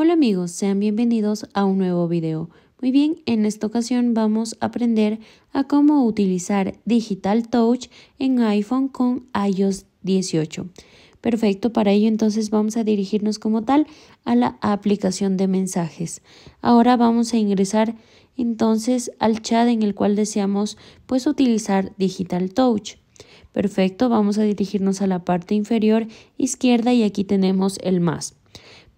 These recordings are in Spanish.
Hola amigos, sean bienvenidos a un nuevo video. Muy bien, en esta ocasión vamos a aprender a cómo utilizar Digital Touch en iPhone con iOS 18. Perfecto, para ello entonces vamos a dirigirnos como tal a la aplicación de mensajes. Ahora vamos a ingresar entonces al chat en el cual deseamos pues utilizar Digital Touch. Perfecto, vamos a dirigirnos a la parte inferior izquierda y aquí tenemos el más.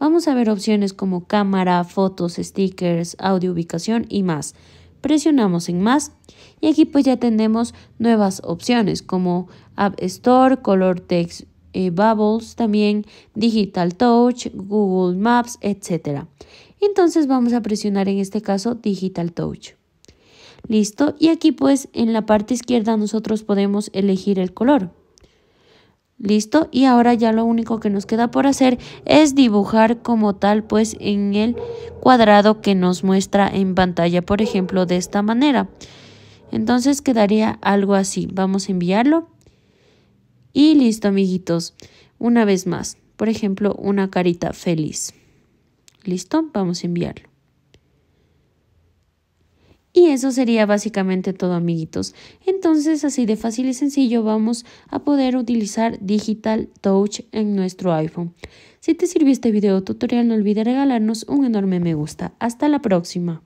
Vamos a ver opciones como cámara, fotos, stickers, audio ubicación y más. Presionamos en más y aquí pues ya tenemos nuevas opciones como App Store, Color Text eh, Bubbles, también Digital Touch, Google Maps, etc. Entonces vamos a presionar en este caso Digital Touch. Listo, y aquí pues en la parte izquierda nosotros podemos elegir el color. ¿Listo? Y ahora ya lo único que nos queda por hacer es dibujar como tal pues en el cuadrado que nos muestra en pantalla, por ejemplo de esta manera. Entonces quedaría algo así. Vamos a enviarlo. Y listo amiguitos. Una vez más, por ejemplo una carita feliz. ¿Listo? Vamos a enviarlo. Y eso sería básicamente todo, amiguitos. Entonces, así de fácil y sencillo vamos a poder utilizar Digital Touch en nuestro iPhone. Si te sirvió este video tutorial, no olvides regalarnos un enorme me gusta. Hasta la próxima.